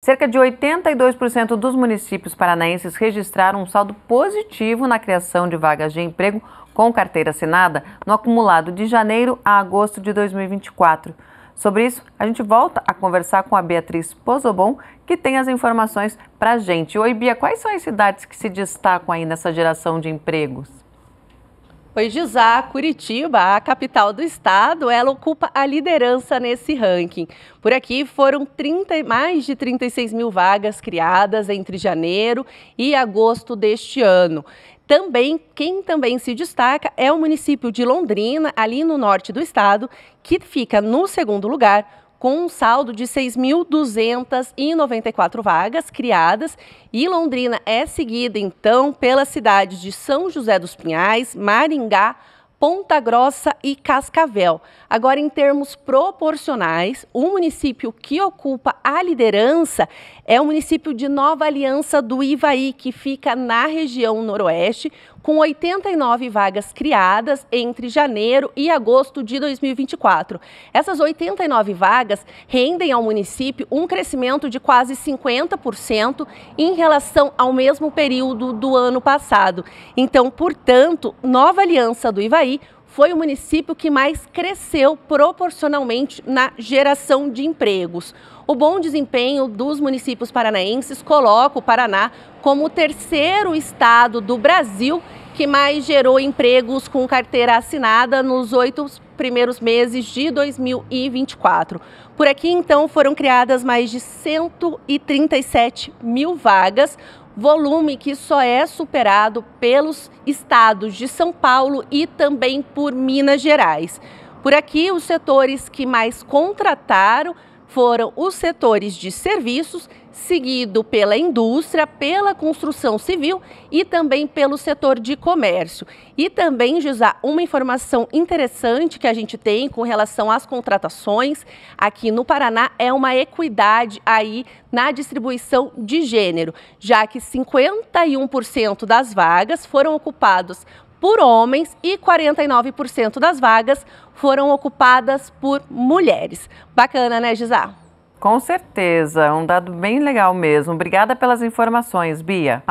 Cerca de 82% dos municípios paranaenses registraram um saldo positivo na criação de vagas de emprego com carteira assinada no acumulado de janeiro a agosto de 2024. Sobre isso, a gente volta a conversar com a Beatriz Pozobon, que tem as informações para a gente. Oi, Bia, quais são as cidades que se destacam aí nessa geração de empregos? Pois de Curitiba, a capital do estado, ela ocupa a liderança nesse ranking. Por aqui foram 30, mais de 36 mil vagas criadas entre janeiro e agosto deste ano. Também, quem também se destaca é o município de Londrina, ali no norte do estado, que fica no segundo lugar com um saldo de 6.294 vagas criadas e Londrina é seguida então pelas cidades de São José dos Pinhais, Maringá, Ponta Grossa e Cascavel. Agora, em termos proporcionais, o município que ocupa a liderança é o município de Nova Aliança do Ivaí, que fica na região noroeste, com 89 vagas criadas entre janeiro e agosto de 2024. Essas 89 vagas rendem ao município um crescimento de quase 50% em relação ao mesmo período do ano passado. Então, portanto, Nova Aliança do Ivaí foi o município que mais cresceu proporcionalmente na geração de empregos. O bom desempenho dos municípios paranaenses coloca o Paraná como o terceiro estado do Brasil que mais gerou empregos com carteira assinada nos oito primeiros meses de 2024. Por aqui, então, foram criadas mais de 137 mil vagas, volume que só é superado pelos estados de São Paulo e também por Minas Gerais. Por aqui, os setores que mais contrataram foram os setores de serviços, seguido pela indústria, pela construção civil e também pelo setor de comércio. E também, Gisá, uma informação interessante que a gente tem com relação às contratações aqui no Paraná é uma equidade aí na distribuição de gênero, já que 51% das vagas foram ocupadas por homens e 49% das vagas foram ocupadas por mulheres. Bacana, né, Gisá? Com certeza, um dado bem legal mesmo. Obrigada pelas informações, Bia.